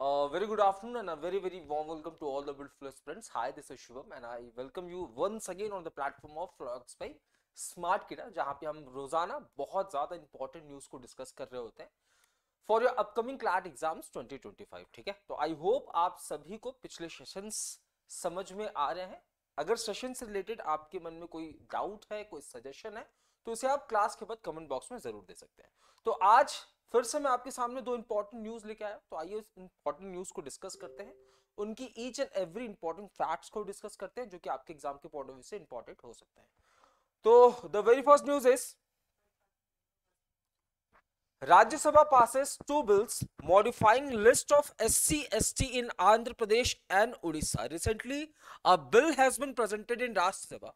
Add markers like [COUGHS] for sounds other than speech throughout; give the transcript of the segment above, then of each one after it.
Uh, very good afternoon and a very very warm welcome to all the Buildfluence friends. Hi, this is Shivam and I welcome you once again on the platform of Flux by Smart Kira, हाँ, जहाँ पे हम रोजाना बहुत ज्यादा important news को discuss कर रहे होते हैं for your upcoming CLAT exams 2025 ठीक है तो आई होप आप सभी को पिछले सेशंस समझ में आ रहे हैं अगर सेशन से रिलेटेड आपके मन में कोई डाउट है कोई सजेशन है तो उसे आप क्लास के बाद कमेंट बॉक्स में जरूर दे सकते हैं तो आज फिर से मैं आपके सामने दो इंपॉर्टेंट न्यूज लेके आया तो आइए उस इंपॉर्टेंट न्यूज को डिस्कस करते हैं उनकी each and every important facts को डिस्कस करते हैं जो कि आपके एग्जाम के पॉइंट ऑफ व्यू से इंपॉर्टेंट हो सकते हैं तो the very first news is Rajya Sabha passes two bills modifying list of SC ST in Andhra Pradesh and Odisha. Recently, a bill has been presented in Rajya Sabha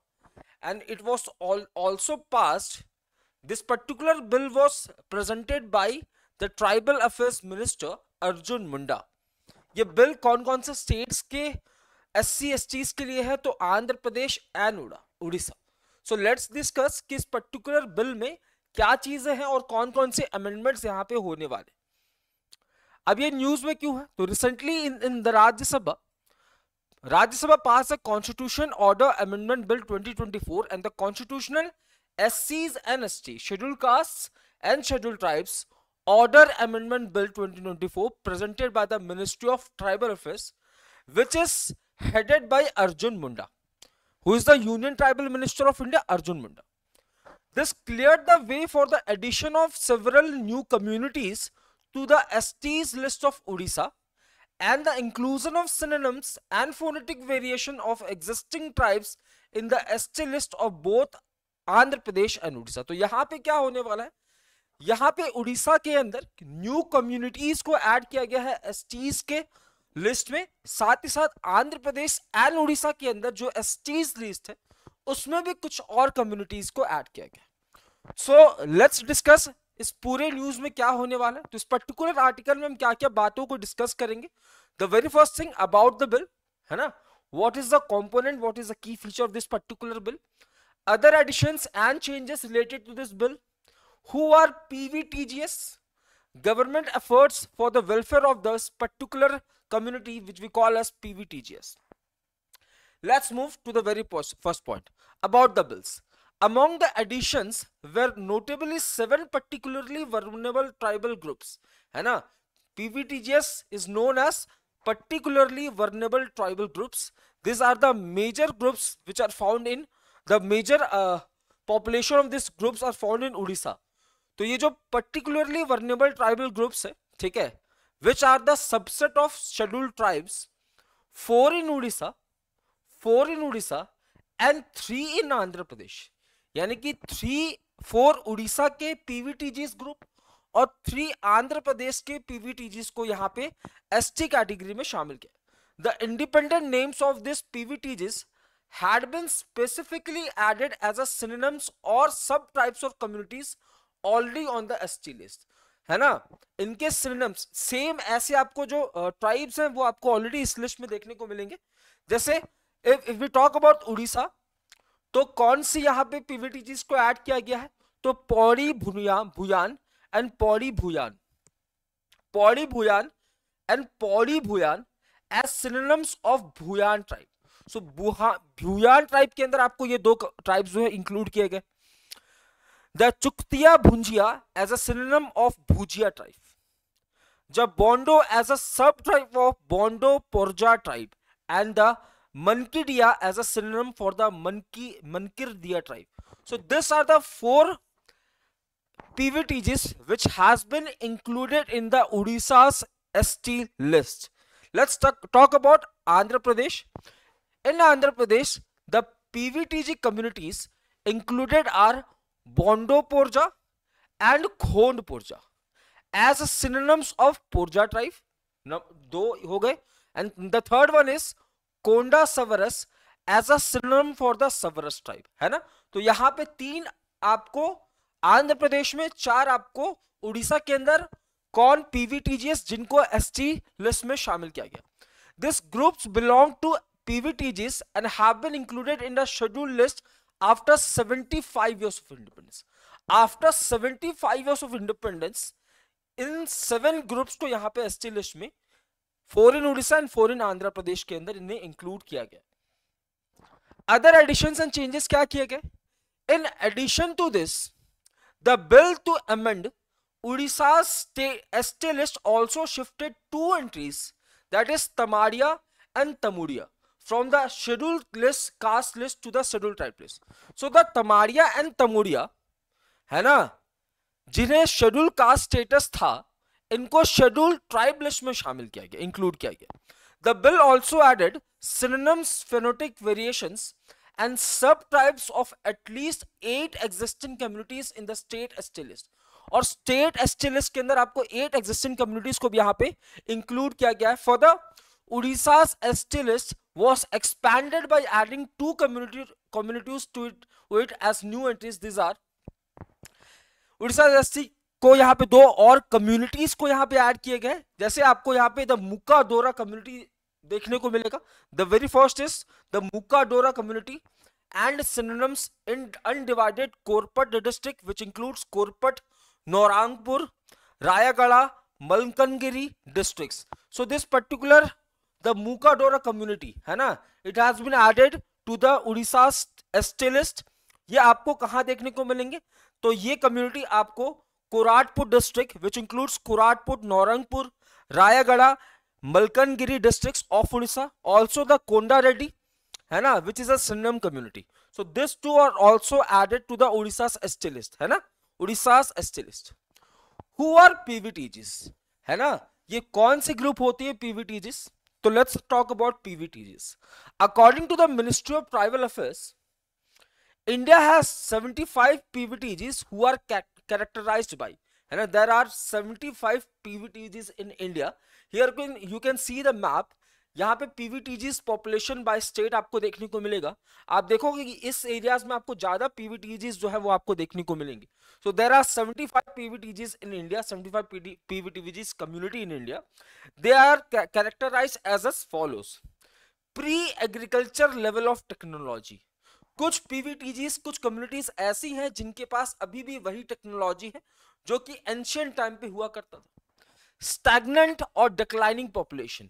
and it was all also passed This particular bill was presented by the Tribal Affairs Minister Arjun Munda ये bill कौन कौन से states के S C के लिए है तो Andhra Pradesh and Orissa so let's discuss कि इस पर्टिकुलर बिल में क्या चीजें हैं और कौन कौन से अमेंडमेंट्स यहाँ पे होने वाले अब ये न्यूज में क्यों है तो recently in in the Rajya Sabha Rajya Sabha pass a constitution order amendment bill 2024 and the constitutional SCs and ST, scheduled castes and scheduled tribes, Order Amendment Bill 2024 presented by the Ministry of Tribal Affairs, which is headed by Arjun Munda, who is the Union Tribal Minister of India, Arjun Munda. This cleared the way for the addition of several new communities to the ST's list of Odisha and the inclusion of synonyms and phonetic variation of existing tribes in the ST list of both Andhra Pradesh and Orissa तो यहाँ पे क्या होने वाला है यहाँ पे उड़ीसा के अंदर न्यू कम्युनिटीज को ऐड किया गया है एसटीज के लिस्ट में साथ ही साथ आंध्र प्रदेश एंड उड़ीसा के अंदर जो एसटीज लिस्ट है उसमें भी कुछ और कम्युनिटीज को ऐड किया गया सो लेट्स डिस्कस इस पूरे न्यूज में क्या होने वाला है तो इस पर्टिकुलर आर्टिकल में हम क्या क्या बातों को डिस्कस करेंगे the very first thing about the bill है ना what is the component what is the key feature of this particular bill other additions and changes related to this bill who are PVTGS government efforts for the welfare of this particular community which we call as PVTGS. Let's move to the very first point about the bills. Among the additions were notably seven particularly vulnerable tribal groups. and PVTGS is known as particularly vulnerable tribal groups. These are the major groups which are found in the major population of this groups are found in Orissa तो ये जो particularly vulnerable tribal groups है ठीक है which are the subset of schedule tribes four in Orissa four in Orissa and three in Andhra Pradesh यानी कि three four Orissa के PVTGs group और थ्री आंध्र प्रदेश के पीवीटीजीस को यहाँ पे एसटी कैटेगरी में शामिल किया the independent names of this PVTGs had been specifically added as a synonyms or subtypes of communities already on the ST list. है ना इनके सिनम्स सेम ऐसे आपको जो ट्राइब्स uh, हैं वो आपको ऑलरेडी इस लिस्ट में देखने को मिलेंगे जैसे if we talk about Orissa तो कौन सी यहाँ पे पीवीटीजीज को ऐड किया गया है तो Paudi Bhuya Bhuyan and Paudi Bhuyan Paudi Bhuyan and Paudi Bhuyan as synonyms of Bhuyan tribe so Buha Bhuyan tribe के अंदर आपको ये दो ट्राइब जो है इंक्लूड किए गए the Chuktia Bhunjia as a synonym of Bhujia tribe जब Bondo as a sub tribe of Bondo Poraja tribe and the Mankidia as a synonym for the Manki Mankirdia tribe so this are the four PVTGs which has been included in the Odisha's ST list. Let's talk, talk about Andhra Pradesh. In Andhra Pradesh, the PVTG communities included are Bondo Porja and Khond Porja as synonyms of Porja tribe. Do ho gaye. and the third one is Konda Savaras as a synonym for the Savaras tribe. है ना तो यहाँ पे तीन आपको आंध्र प्रदेश में चार आपको उड़ीसा के अंदर कौन पीवीटीजीएस जिनको एसटी लिस्ट में शामिल किया गया this groups belong to PVTGs and have been included in the schedule list after 75 years of independence. After 75 years of independence, इन सेवन ग्रुप्स को यहाँ पे एसटी लिस्ट में four in Orissa and four in Andhra Pradesh के अंदर इन्हें इंक्लूड किया गया अदर एडिशन एंड चेंजेस क्या किए गए in addition to this the bill to amend Orissa ST list also shifted two entries that is Tamadia and Tamudia from the scheduled list caste list to the scheduled tribe list so the tamaria and tamuria hai na jinhe scheduled caste status tha inko scheduled tribe list mein shamil kiya gaya include kiya gaya the bill also added synonyms phonetic variations and sub tribes of at least eight existing communities in the state ST list. और state ST के अंदर आपको eight existing communities को भी यहां पे include किया गया है for the Orissa ST was expanded by adding two community communities to it with as new entities these are odisha jassi को यहाँ पे दो और कम्युनिटीज को यहाँ पे ऐड किए गए जैसे आपको यहाँ पे द मुक्का डोरा कम्युनिटी देखने को मिलेगा the very first is the Mukka Dora community and synonyms in undivided Koraput district which includes Koraput Nowrangpur Rayagada Malkangiri districts so this particular the Mukadora community है ना it has been added to the Orissa state ये आपको कहाँ देखने को मिलेंगे तो ये कम्युनिटी आपको Koraput district which includes Koraput Nowrangpur Rayagada Malkangiri districts of Orissa also the Konda Reddy है ना which is um community so this two are also added to the Orissa ST है ना Orissa ST who are PVTGs है ना ये कौन से ग्रुप होती है पीवीटीजिस So let's talk about PVTGs. According to the Ministry of Tribal Affairs, India has 75 PVTGs who are characterized by and there are 75 PVTGs in India. Here you can see the map यहाँ पे PVTGs population by state आपको देखने को मिलेगा आप देखोगे कि इस एरियाज में आपको ज्यादा पीवीटीजीज जो है वो आपको देखने को मिलेंगे so there are seventy five PVTGs in India seventy five PVTGs community in India they are characterize as as follows pre agriculture level of technology कुछ पीवीटीजीज कुछ कम्युनिटीज ऐसी हैं जिनके पास अभी भी वही टेक्नोलॉजी है जो कि एंशियंट टाइम पे हुआ करता था स्टैगनेंट और डिक्लाइनिंग पॉपुलेशन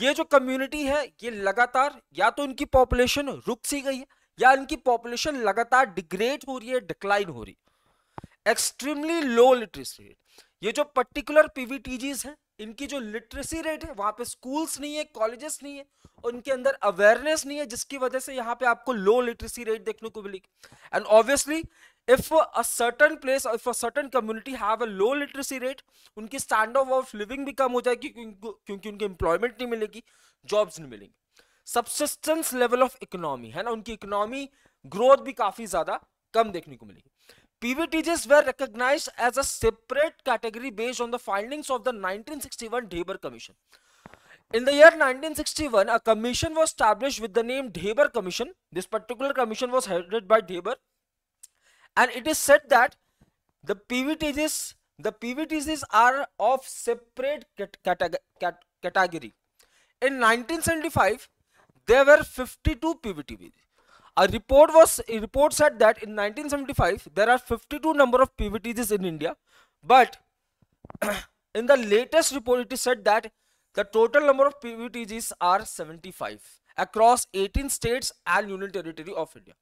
ये जो कम्युनिटी है ये लगातार या तो इनकी पॉपुलेशन रुक सी गई है या इनकी पॉपुलेशन लगातार डिग्रेड हो रही है डिक्लाइन हो रही है एक्सट्रीमली लो लिटरेसी रेट ये जो पर्टिकुलर पीवीटीजीज हैं इनकी जो लिटरेसी रेट है वहाँ पे स्कूल्स नहीं है कॉलेजेस नहीं है उनके अंदर अवेयरनेस नहीं है जिसकी वजह से यहाँ पे आपको लो लिटरेसी रेट देखने को मिलेगी and obviously if a certain place if a certain community have a low literacy rate उनकी स्टैंडर्ड ऑफ लिविंग भी कम हो जाएगी क्योंकि उनकी एम्प्लॉयमेंट नहीं मिलेगी जॉब्स नहीं मिलेंगी सबसिस्टेंस लेवल ऑफ इकोनॉमी है ना उनकी इकोनॉमी ग्रोथ भी काफी ज्यादा कम देखने को मिलेगी PVTGs were recognized as a separate category based on the findings of the 1961 Deber Commission. In the year 1961, a commission was established with the name Deber Commission. This particular commission was headed by Deber and it is said that the PVTGs the PVTGs are of separate cat cat cat category. In 1975, there were 52 PVTGs. A report was a report said that in 1975 there are 52 number of PVTGs in India, but [CLEARS THROAT] in the latest report it is said that the total number of PVTGs are 75 across 18 states and union territory of India.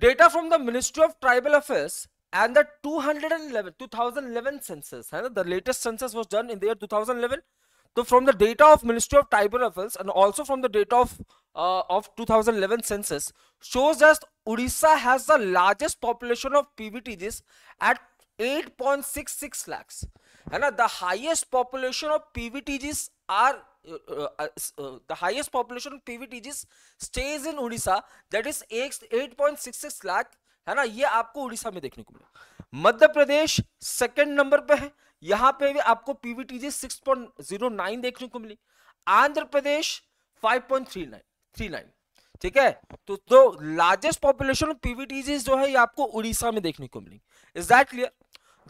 Data from the Ministry of Tribal Affairs and the 211 2011 census and the latest census was done in the year 2011 so from the data of ministry of tribal affairs and also from the data of uh, of 2011 census shows that odisha has the largest population of pvtgs at 8.66 lakhs and uh, the highest population of pvtgs are Uh, uh, uh, the highest population of PVTGs stays in Odisha that is 8.66 lakh है ना ये आपको उड़ीसा में देखने को मिला मध्य प्रदेश second number पे है यहाँ पे भी आपको पीवीटीजी 6.09 देखने को मिली आंध्र प्रदेश 5.39 39 ठीक है तो दो लार्जेस्ट पॉपुलेशन ऑफ पीवीटीजी जो है ये आपको उड़ीसा में देखने को मिली is that clear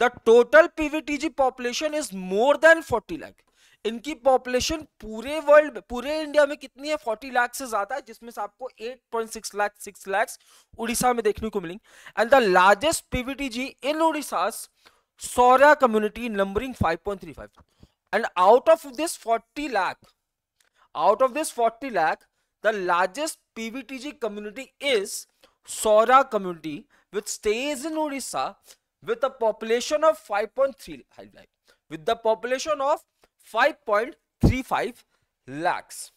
the total PVTG population is more than 40 lakh इनकी पॉपुलेशन पूरे वर्ल्ड पूरे इंडिया में कितनी है फोर्टी लाख से ज्यादा है जिसमें से आपको eight point six lakh six lakhs Orissa में देखने को मिलेंगे and the largest PVTG in Orissa Saora community numbering five point three five and out of this forty lakh out of this forty lakh the largest PVTG community is Saora community with stage in Orissa with of five point three with the population of 5.35 lakhs.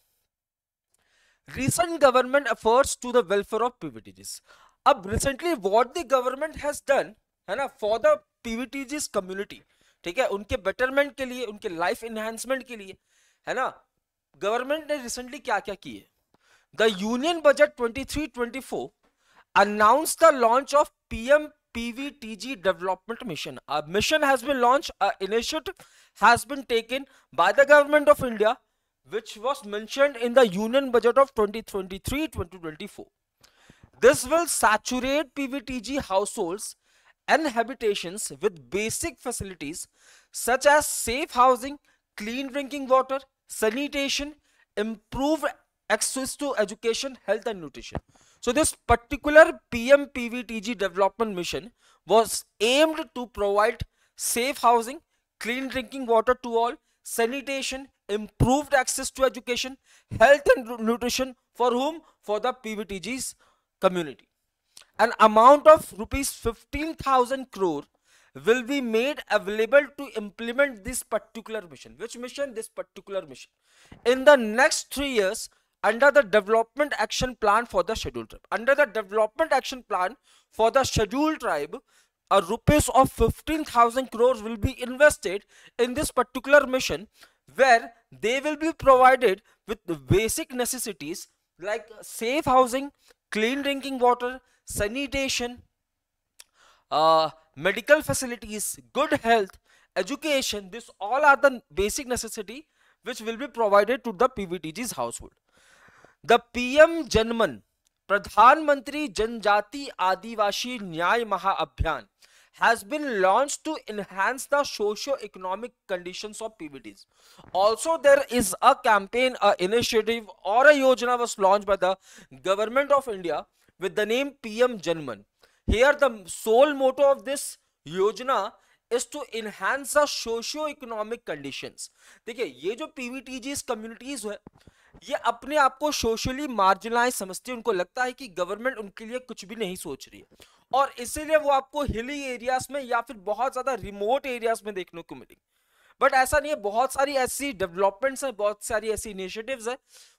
Recent government efforts to the welfare of PVTGs. अब recently what the government has done है ना for the पीवीटीजीस community ठीक है उनके betterment के लिए उनके life enhancement के लिए है ना गवर्नमेंट ने रिसेंटली क्या क्या किए the union budget 23-24 announce the launch of PM PVTG development mission. A mission has been launched, an initiative has been taken by the government of India which was mentioned in the union budget of 2023-2024. This will saturate PVTG households and habitations with basic facilities such as safe housing, clean drinking water, sanitation, improved access to education, health and nutrition. So this particular PMPVTG development mission was aimed to provide safe housing, clean drinking water to all, sanitation, improved access to education, health and nutrition for whom? For the PVTG's community. An amount of rupees 15,000 crore will be made available to implement this particular mission. Which mission? This particular mission. In the next three years, under the development action plan for the scheduled tribe. Under the development action plan for the scheduled tribe, a rupees of 15,000 crores will be invested in this particular mission where they will be provided with basic necessities like safe housing, clean drinking water, sanitation, uh, medical facilities, good health, education. This all are the basic necessity which will be provided to the PVTG's household. The PM Janman Pradhan Mantri जनजाति आदिवासी न्याय महाअभियान has been launched to enhance the socio-economic conditions of PVTs. Also, there is a campaign, a initiative or a yojana was launched by the government of India with the name PM Janman. Here, the sole motto of this yojana is to enhance the socio-economic conditions. देखिए ये जो PVTGs communities है ये अपने आप को socially marginalise समझती है उनको लगता है कि गवर्नमेंट उनके लिए कुछ भी नहीं सोच रही है और इसीलिए वो आपको हिली एरियाज में या फिर बहुत ज़्यादा रिमोट एरियाज में देखने को मिलेगी बट ऐसा नहीं है बहुत सारी ऐसी डेवलपमेंट्स हैं बहुत सारी ऐसी इनिशिएटिव्स हैं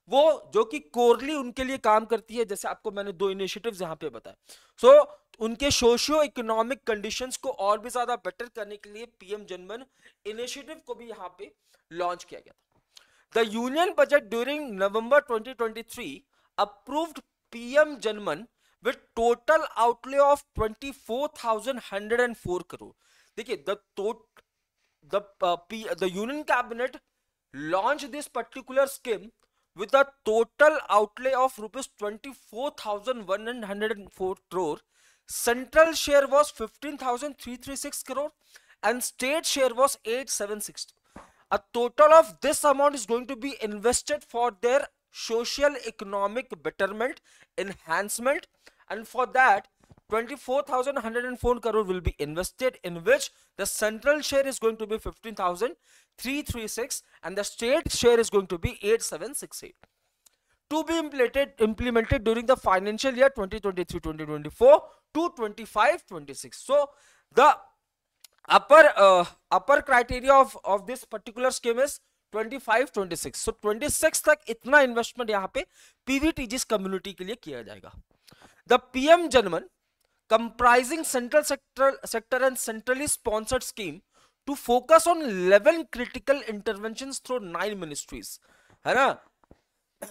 वो जो कि कोरली उनके लिए काम करती है जैसे आपको मैंने दो इनिशिएटिव्स यहाँ पे बताए सो so, उनके सोशियो इकोनॉमिक कंडीशंस को और भी ज़्यादा बेटर करने के लिए पीएम जनमन इनिशिएटिव को भी यहाँ पे लॉन्च किया गया था The union budget during November 2023 approved PM Janman with total outlay of 24,104 crore. देखिए the the uh, P, the union cabinet launched this particular scheme with a total outlay of rupees 24,104 crore. Central share was 15,336 crore and state share was 8,760 a total of this amount is going to be invested for their social economic betterment enhancement and for that 24,104 crore will be invested in which the central share is going to be 15,336 and the state share is going to be 8768 to be implemented implemented during the financial year 2023-2024 to 25-26 so the upper uh, upper criteria of of this particular scheme is 25 26 so 26 तक इतना investment यहाँ पे Pvt जिस community के लिए किया जाएगा the PM Janman comprising central sector sector and centrally sponsored scheme to focus on 11 critical interventions through nine ministries है ना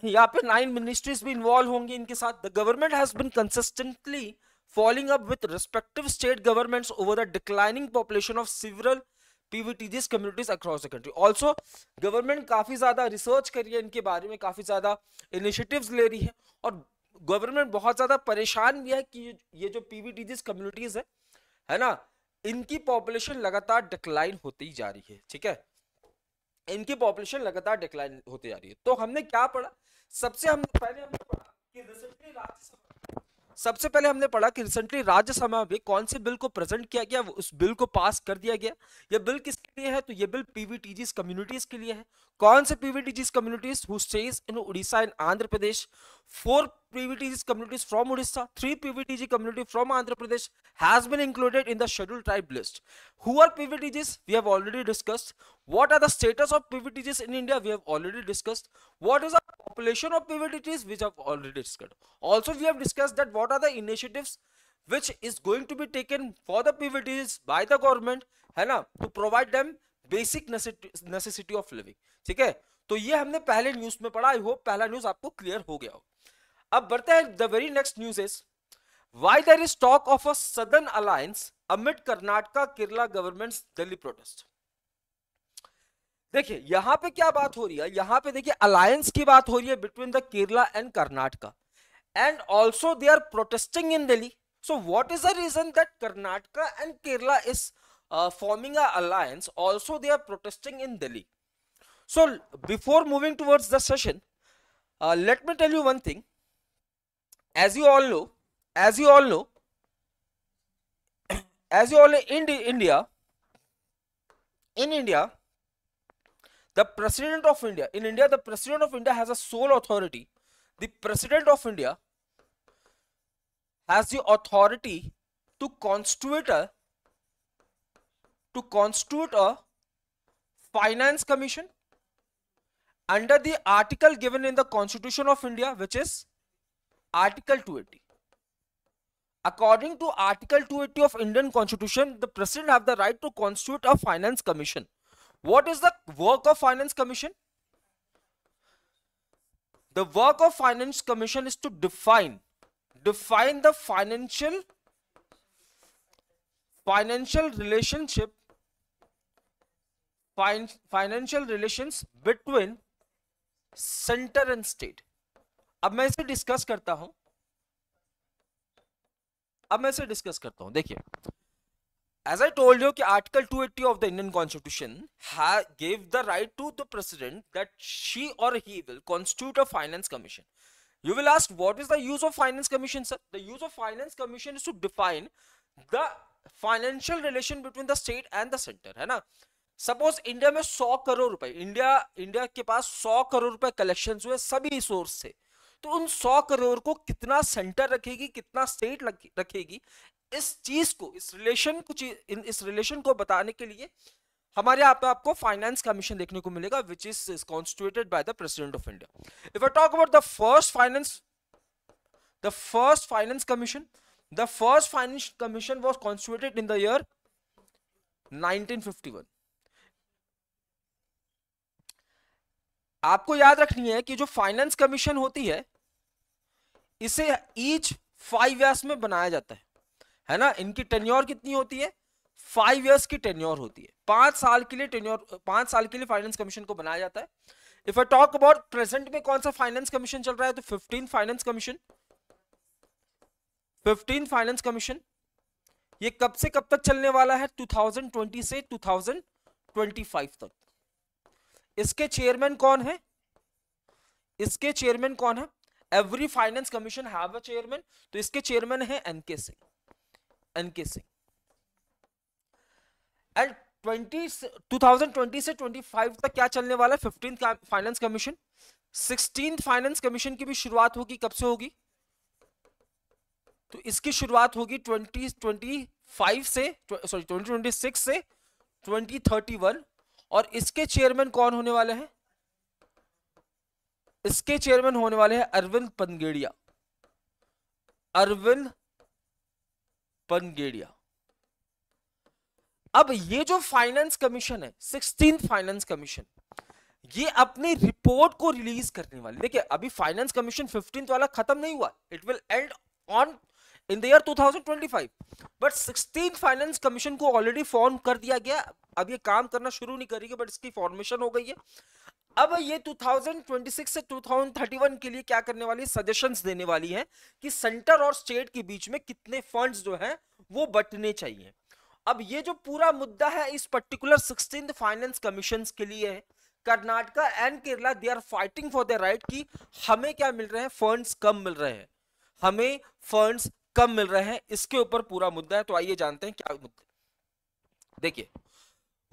यहाँ पे नाइन मिनिस्ट्रीज भी इन्वॉल्व होंगी इनके साथ the government has been consistently following up with respective state governments over the declining population of several PVTGs communities across the country also government काफ़ी ज़्यादा रिसर्च रही है इनके बारे में काफ़ी ज़्यादा इनिशिएटिव्स ले रही है और गवर्नमेंट बहुत ज़्यादा परेशान भी है कि ये जो पीवीटीजीस कम्युनिटीज़ है है ना इनकी पॉपुलेशन लगातार डिक्लाइन होती जा रही है ठीक है इनकी पॉपुलेशन लगातार डिक्लाइन होती जा रही है तो हमने क्या पढ़ा सबसे हमने पहले हमने पढ़ा कि रिसेंटली राज्यसभा सबसे पहले हमने पढ़ा कि रिसेंटली राज्यसभा में कौन से बिल को प्रेजेंट किया गया उस बिल को पास कर दिया गया यह बिल किसके लिए है तो यह बिल पीवीटीजी कम्युनिटीज के लिए है कौन से PVTG communities who stage in Orissa in Andhra Pradesh four PVTG communities from Odisha, three PVTG community from Andhra Pradesh has been included in the scheduled tribe list. Who are PVTGs? We have already discussed. What are the status of PVTGs in India? We have already discussed. What is the population of PVTGs? Which have already discussed. Also, we have discussed that what are the initiatives which is going to be taken for the PVTGs by the government, है ना, to provide them basic necessity of living. ठीक है? तो ये हमने पहले news में पढ़ा I hope पहला न्यूज आपको क्लियर हो गया हो अब बढ़ते हैं the very next news is why there is talk of a southern alliance amid Karnataka Kerala government Delhi protest देखिए यहां पे क्या बात हो रही है यहां पे देखिए अलायंस की बात हो रही है between the Kerala and Karnataka and also they are protesting in Delhi so what is the reason that Karnataka and Kerala is forming alliance also they are protesting in Delhi so before moving towards the session let me tell you one thing as you all know as you all know [COUGHS] as you all know, in india in india the president of india in india the president of india has a sole authority the president of india has the authority to constitute a to constitute a finance commission under the article given in the constitution of india which is Article 280. According to Article 280 of Indian Constitution, the President have the right to constitute a Finance Commission. What is the work of Finance Commission? The work of Finance Commission is to define, define the financial, financial relationship, financial relations between center and state. अब मैं इसे discuss करता हूं अब मैं इसे discuss करता हूं देखिए एज आई टोल्ड यू कि article 280 eighty of the Indian constitution give the right to the president that she or he will constitute a finance commission you will ask what is the use of finance commission sir the use of finance commission is to define the financial relation between the state and the center है ना suppose India में 100 करोड़ रुपए India India के पास 100 करोड़ रुपए collection हुए सभी source से तो उन सौ करोड़ को कितना सेंटर रखेगी कितना स्टेट रखेगी इस चीज को इस रिलेशन को इन इस रिलेशन को बताने के लिए हमारे यहाँ पे आपको फाइनेंस कमीशन देखने को मिलेगा which is constituted by the president of India if I talk about the first finance the first finance commission the first finance commission was constituted in the year 1951 आपको याद रखनी है कि जो फाइनेंस कमीशन होती है इसे ईच फाइव ईयर्स में बनाया जाता है है ना इनकी टेन्योर कितनी होती है फाइव ईयर्स की टेन्योर होती है पांच साल के लिए टेन्योर पांच साल के लिए फाइनेंस कमीशन को बनाया जाता है if I talk about present में कौन सा फाइनेंस कमीशन चल रहा है तो fifteen finance commission fifteen finance commission ये कब से कब तक चलने वाला है 2020 से 2025 तक इसके चेयरमैन कौन है इसके चेयरमैन कौन है every finance commission have a chairman तो इसके चेयरमैन है NK Singh NK Singh and 20 2020 से 25 तक क्या चलने वाला है 15 finance commission sixteen finance commission की भी शुरुआत होगी कब से होगी तो इसकी शुरुआत होगी 2025 से सॉरी 2026 से 2031 और इसके चेयरमैन कौन होने वाले हैं इसके चेयरमैन होने वाले हैं अरविंद पनगेड़िया अरविंद पनगेड़िया अब ये जो फाइनेंस कमीशन है सिक्सटीन फाइनेंस कमीशन ये अपनी रिपोर्ट को रिलीज करने वाली देखिए अभी फाइनेंस कमीशन फिफ्टीन वाला खत्म नहीं हुआ it will end on in the year 2025 but sixteen finance commission को ऑलरेडी फॉर्म कर दिया गया अब ये काम करना शुरू नहीं करेगी बट इसकी फॉर्मेशन हो गई है अब ये 2026 से 2031 के लिए क्या करने वाली सजेशंस देने वाली है कि सेंटर और स्टेट के बीच में कितने फंड्स जो हैं वो बटने चाहिए अब ये जो पूरा मुद्दा है इस पर्टिकुलर सिक्सटीन फाइनेंस कमीशन के लिए है Karnataka and Kerala they are fighting for the right कि हमें क्या मिल रहे हैं फंड्स कम मिल रहे हैं हमें फंड्स कम मिल रहे हैं इसके ऊपर पूरा मुद्दा है तो आइए जानते हैं क्या मुद्दा देखिए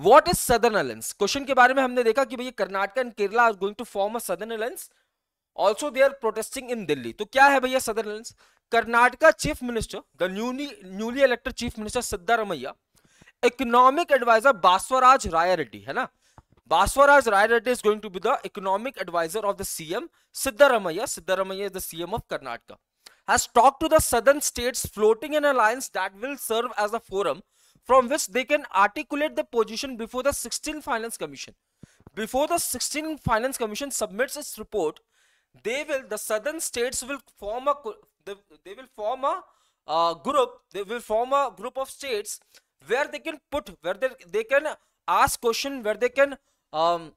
what is southern alliance question के बारे में हमने देखा कि भैया Karnataka and Kerala are going to form a southern alliance also they are protesting in Delhi तो क्या है भैया southern alliance Karnataka chief minister the newly newly elected chief minister Siddaramaiah economic adviser Basavaraj Raya Reddy है ना Basavaraj Raya Reddy is going to be the economic adviser of the CM Siddaramaiah Siddaramaiah is the aim of Karnataka has talk to the southern states floating in alliance that will serve as a forum from which they can articulate the position before the 16th Finance Commission. Before the 16th Finance Commission submits its report, they will the southern states will form a they, they will form a uh, group they will form a group of states where they can put where they they can ask question where they can um,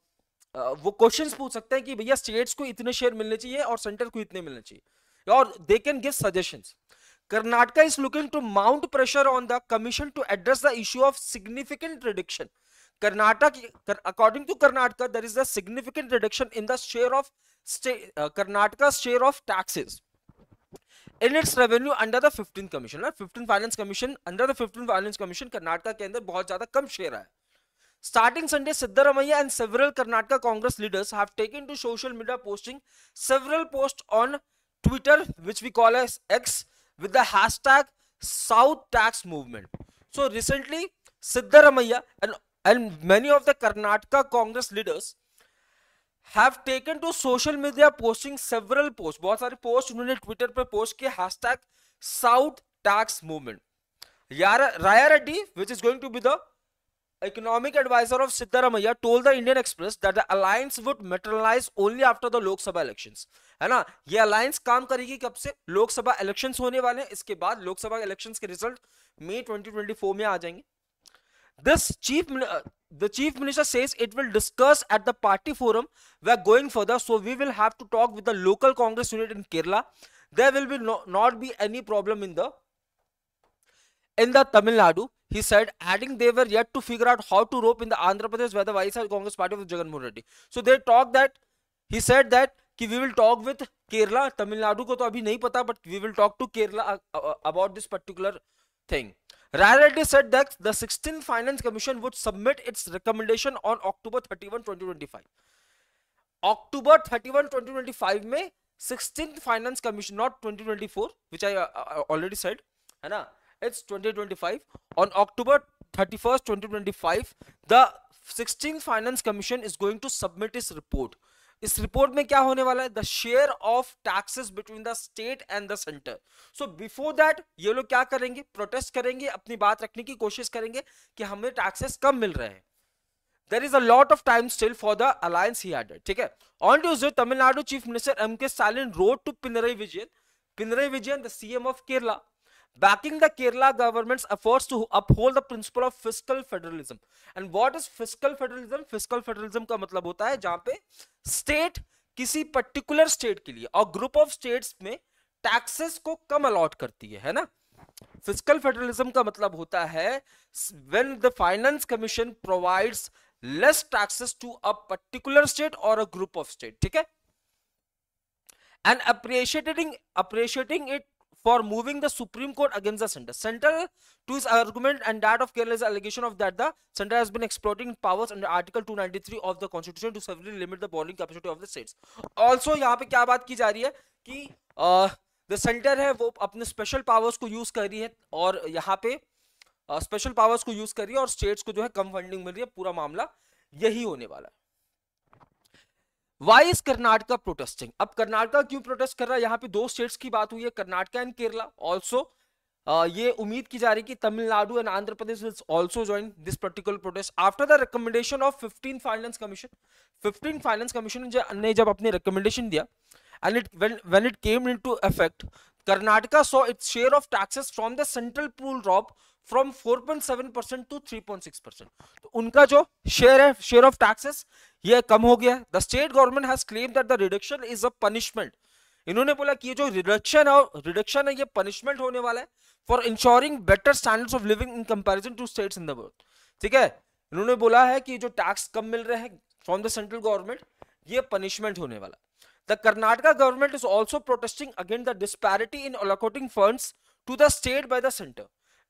uh, वो questions पूछ सकते हैं कि भैया states को इतने share मिलने चाहिए और सेंटर को इतने मिलने चाहिए और they can give suggestions Karnataka is looking to mount pressure on the commission to address the issue of significant reduction. Karnataka, according to Karnataka, there is a significant reduction in the share of state, uh, Karnataka's share of taxes in its revenue under the 15th commission. Right? 15th Finance Commission, under the 15th Finance Commission, Karnataka के अंदर बहुत ज़्यादा कम share Starting Sunday, Siddaramaiah and several Karnataka Congress leaders have taken to social media posting several posts on Twitter, which we call as X, with the hashtag South Tax Movement. So recently, Siddharamaya and, and many of the Karnataka Congress leaders have taken to social media posting several posts. बहुत सारे posts उन्होंने Twitter पर post किए hashtag South Tax Movement. Yara Raya Reddy, which is going to be the economic adviser of Siddaramaiya told the Indian Express that the alliance would materialize only after the Lok Sabha है ना ये alliance काम करेगी कब से Lok Sabha elections होने वाले हैं इसके बाद लोकसभा इलेक्शंस के रिजल्ट मई 2024 में आ जाएंगे this chief the chief minister says it will discuss at the party forum we are going for the so we will have to talk with the local Congress unit in Kerala there will be not be any problem in the in the Tamil Nadu He said, adding they were yet to figure out how to rope in the Andhra Pradesh whether YSR Congress party of Jagan Mohan Reddy. So they talked that, he said that कि we will talk with Kerala Tamil Nadu को तो अभी नहीं पता but we will talk to Kerala about this particular thing. Rarity said that the 16th Finance Commission would submit its recommendation on October 31, 2025. October 31, 2025 में 16th Finance Commission, not 2024, which I uh, uh, already said, है ना it's 2025 on october 31st 2025 the 16th finance commission is going to submit its report इस report में क्या होने वाला है the share of taxes between the state and the centre so before that ये लोग क्या करेंगे प्रोटेस्ट करेंगे अपनी बात रखने की कोशिश करेंगे कि हमें टैक्सेस कम मिल रहे हैं there is a lot of time still for the alliance ही ठीक है on Tuesday Tamil Nadu chief minister M K Stalin wrote to Pinarayi Vijayan Pinarayi Vijayan the CM of Kerala backing the Kerala government's efforts to uphold the principle of fiscal federalism. And what is fiscal federalism? Fiscal federalism का मतलब होता है जहां पे state किसी particular state के लिए और ग्रुप ऑफ स्टेट्स में टैक्सेस को कम अलॉट करती है है ना फिजिकल फेडरलिज्म का मतलब होता है when the finance commission provides less taxes to a particular state or a group of state ठीक है and appreciating appreciating it for moving the Supreme Court against the center. central to his argument and that of Kerala's allegation of that the center has been exploiting powers under Article 293 of the Constitution to severely limit the borrowing capacity of the states. Also yahan pe kya baat ki ja rahi hai ki the center hai wo apne special powers ko use kar rahi hai aur yahan pe special powers को use कर रही है और states को जो है कम funding मिल रही है पूरा मामला यही होने वाला है वाई इज कर्नाटका प्रोटेस्टिंग अब कर्नाटका क्यों प्रोटेस्ट कर रहा है यहाँ पे दो स्टेट्स की बात हुई है कर्नाटका एंड केरला ऑल्सो ये उम्मीद की जा रही है कि Tamil Nadu and Andhra Pradesh also join this particular protest after the recommendation of fifteen finance commission fifteen finance commission ने जब अपने रिकमेंडेशन दिया and it when it came into effect Karnataka so its share of taxes from the central pool drop from 4.7 percent to 3.6 percent तो उनका जो share है share of taxes ये कम हो गया the state government has claim that the reduction is a punishment इन्होंने बोला कि ये जो रिडक्शन है रिडक्शन है ये पनिशमेंट होने वाला है for ensuring better standards of living in comparison to states in the world ठीक है इन्होंने बोला है कि जो टैक्स कम मिल रहे हैं फ्रॉम द सेंट्रल गवर्नमेंट ये पनिशमेंट होने वाला the Karnataka government is also protesting against the disparity in allocating funds to the state by the centre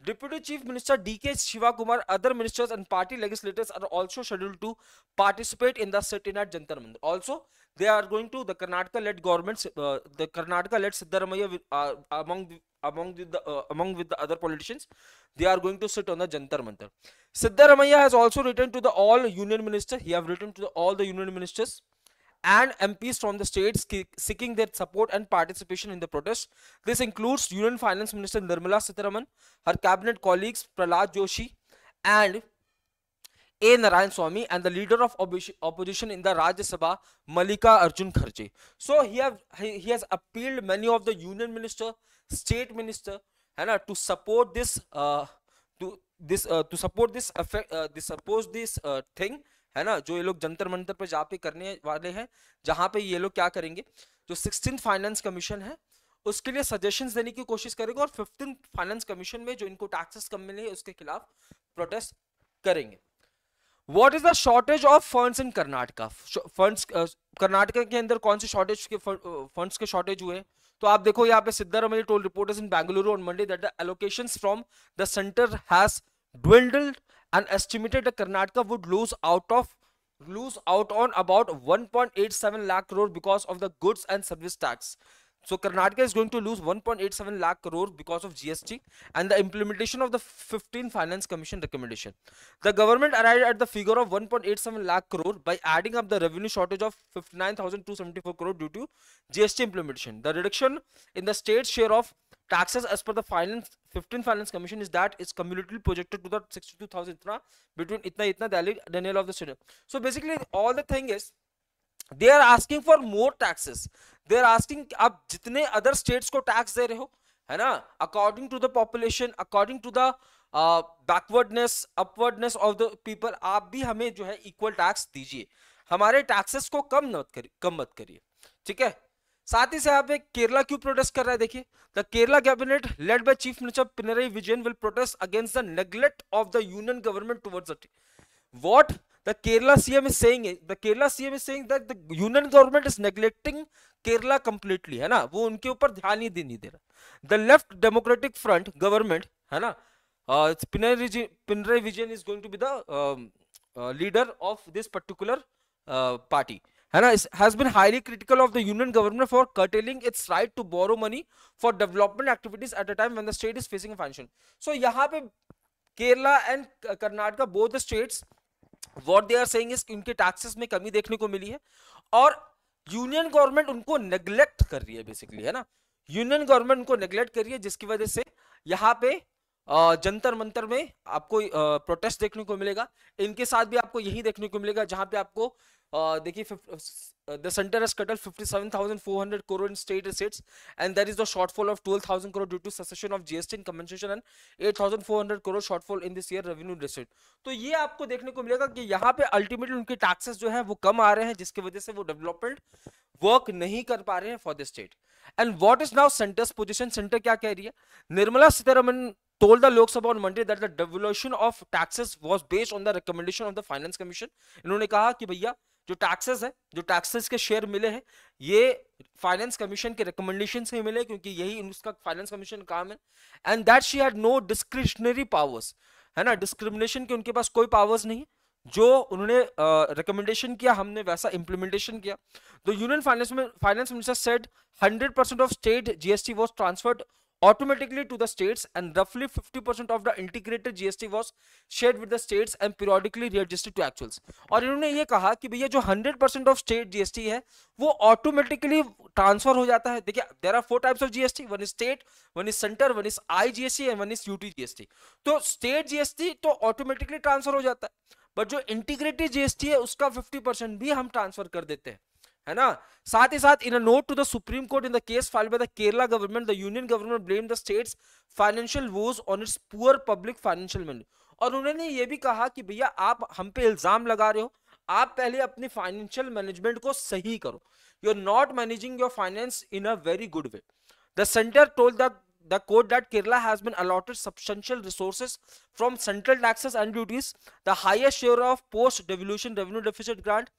Deputy Chief Minister D.K. Shivakumar, other ministers and party legislators are also scheduled to participate in the sit in at Jantar Mandir. Also, they are going to the Karnataka-led government, uh, the Karnataka-led Siddaramaiah uh, among among the, uh, among with the other politicians, they are going to sit on the Jantar Mantar. Siddaramaiah has also written to the all union minister. He have written to the, all the union ministers and MPs from the states seeking their support and participation in the protest. This includes Union Finance Minister Nirmala Sitharaman, her cabinet colleagues Pralad Joshi and A. Narayan Swamy and the leader of opposition in the Rajya Sabha, Malika Arjun Kharge. So he, have, he has appealed many of the union minister, state minister, to support this uh, to this uh, to support this effect uh, to support this uh, thing है ना जो ये लोग जंतर मंतर पर जाके करने वाले हैं जहाँ पे ये लोग क्या करेंगे जो सिक्सटीन फाइनेंस कमीशन है उसके लिए सजेशन देने की कोशिश करेंगे और फिफ्टीन फाइनेंस कमीशन में जो इनको टैक्सेस कम मिले उसके खिलाफ प्रोटेस्ट करेंगे what is the shortage of fund in Karnataka fund Karnataka के अंदर कौन से शॉर्टेज के फंड uh, के शॉर्टेज हुए तो आप देखो यहाँ पे Siddaramaiah told reporters in Bengaluru on Monday that the allocations from the centre has dwindled and estimated that Karnataka would lose out of lose out on about 1.87 lakh crore because of the goods and service tax. So Karnataka is going to lose 1.87 lakh crore because of GST and the implementation of the 15 Finance Commission recommendation. The government arrived at the figure of 1.87 lakh crore by adding up the revenue shortage of 59,274 crore due to GST implementation. The reduction in the state share of taxes as per the finance 15 finance commission is that is cumulatively projected to the 62000 itna between itna itna daily denial of the student so basically all the thing is they are asking for more taxes they are asking आप जितने other states को tax दे रहे हो है ना according to the population according to the backwardness upwardness of the people आप भी हमें जो है इक्वल टैक्स दीजिए हमारे टैक्सेस को कम मत करिए कम मत करिए ठीक है साथ ही साथ पे केरला क्यों प्रोटेस्ट कर रहा है देखिए the Kerala cabinet led by chief minister Pinarayi Vijayan will protest against the neglect of the union government towards it what the Kerala CM is saying the Kerala CM is saying that the union government is neglecting Kerala completely है ना वो उनके ऊपर ध्यान ही नहीं दे रहा the Left Democratic Front government है ना Pinarayi Pinarayi Vijayan is going to be the leader of this particular party uh, है ना has been highly critical of the union government for curtailing its right to borrow money for development activities at a time when the state is facing function so यहाँ पे Kerala and Karnataka both the states what they are saying is इनके taxes में कमी देखने को मिली है और union government उनको नेग्लेक्ट कर रही है बेसिकली है ना यूनियन गवर्नमेंट उनको नेग्लेक्ट कर रही है जिसकी वजह से यहाँ पे जंतर मंतर में आपको प्रोटेस्ट देखने को मिलेगा इनके साथ भी आपको यही देखने को मिलेगा जहां पे आपको देखिए centre has curtail fifty seven thousand four hundred crore in state receipts and that is the shortfall of twelve thousand crore due to cession of GST in compensation and eight thousand four hundred crore shortfall in this year revenue receipt तो ये आपको देखने को मिलेगा कि यहाँ पे ultimately उनके टैक्सेस जो है वो कम आ रहे हैं जिसकी वजह से वो डेवलपमेंट वर्क नहीं कर पा रहे हैं for the state and what is now centre's position centre क्या कह रही है Nirmala Sitharaman told the Lok Sabha on Monday that the devolution of taxes was based on the recommendation of the Finance Commission. inhone kaha ki bhaiya जो taxes है जो taxes के share मिले हैं ये फाइनेंस कमीशन के रिकमेंडेशन से मिले क्योंकि यही उसका फाइनेंस कमीशन काम है and that she had no discretionary powers है ना डिस्क्रिमिनेशन के उनके पास कोई पावर्स नहीं जो उन्होंने रिकमेंडेशन uh, किया हमने वैसा इंप्लीमेंटेशन किया तो union finance finance minister said 100% of state GST was transferred automatically to the states and roughly 50% of the integrated GST was shared with the states and periodically readjusted to actuals और इन्होंने ये कहा कि भैया जो 100% of state GST है वो automatically transfer हो जाता है देखिए there are four types of GST one is state one is centre one is I GST and one is UT GST तो स्टेट जीएसटी तो ऑटोमेटिकली ट्रांसफर हो जाता है बट जो इंटीग्रेटेड जीएसटी है उसका 50% भी हम ट्रांसफर कर देते हैं है ना साथ ही साथ in a note to the supreme court in the case file by the Kerala government the union government blame the state's financial was on its poor public financial manage और उन्होंने ये भी कहा कि भैया आप हम पे इल्जाम लगा रहे हो आप पहले अपनी फाइनेंशियल मैनेजमेंट को सही करो you are not managing your finance in a very good way the centre told the the court that Kerala has been allotted substantial resources from central taxes and duties, the highest share of post-devolution revenue deficit grant,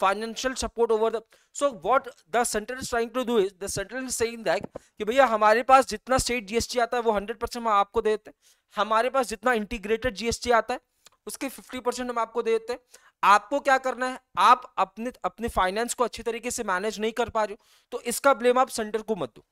financial support over the so what the central is trying to do is the centre is saying that कि भैया हमारे पास जितना state GST आता है वो hundred percent हम आपको देते हैं हमारे पास जितना इंटीग्रेटेड जीएसटी आता है उसके फिफ्टी परसेंट हम आपको देते हैं आपको क्या करना है आप अपने अपने फाइनेंस को अच्छी तरीके से मैनेज नहीं कर पा रहे हो तो इसका ब्लेम आप सेंटर को मत दो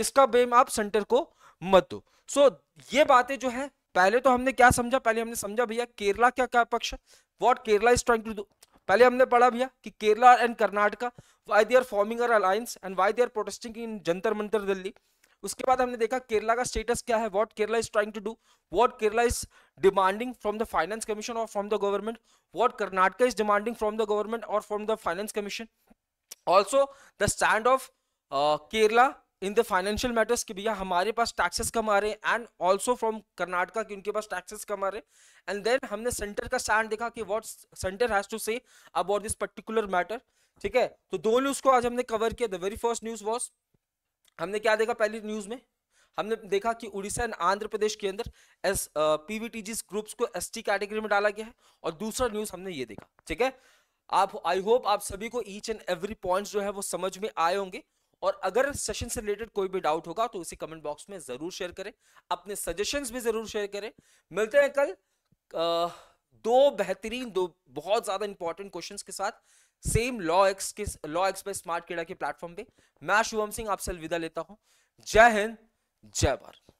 इसका ब्लेम आप सेंटर को मत दो सो so, ये बातें जो है पहले तो हमने क्या समझा पहले हमने समझा भैया केरला क्या क्या पक्ष है what Kerala is trying to do पहले हमने पढ़ा भैया कि Kerala and Karnataka why they are forming an alliance and why they are protesting in Jantar Mantar Delhi उसके बाद हमने देखा केरला का स्टेटस क्या है what Kerala is trying to do what Kerala is demanding from the finance commission और from the government what Karnataka is demanding from the government और from the finance commission also the stand of Kerala in the financial matters कि भैया हमारे पास taxes कम आ रहे हैं and also from Karnataka कि उनके पास टैक्सेस कम आ रहे हैं एंड देन हमने सेंटर का स्टैंड देखा कि what centre has to say about this particular matter ठीक है तो दो न्यूज को आज हमने कवर किया the very first news was हमने क्या देखा पहली न्यूज में हमने देखा कि उड़ीसा एंड आंध्र प्रदेश के अंदर एस पीवीटी पीवीटीजी ग्रुप्स को एसटी कैटेगरी में डाला गया है और दूसरा न्यूज हमने ये देखा ठीक है आप आई होप आप सभी को ईच एंड एवरी पॉइंट्स जो है वो समझ में आए होंगे और अगर सेशन से रिलेटेड कोई भी डाउट होगा तो उसे कमेंट बॉक्स में जरूर शेयर करें अपने सजेशंस भी जरूर शेयर करें मिलते हैं कल आ, दो बेहतरीन दो बहुत ज्यादा इंपॉर्टेंट क्वेश्चंस के साथ सेम लॉ एक्स के लॉ एक्स पर स्मार्ट केड़ा के प्लेटफॉर्म पे मैं शुभम सिंह आपसे अलविदा लेता हूं जय हिंद जय भारत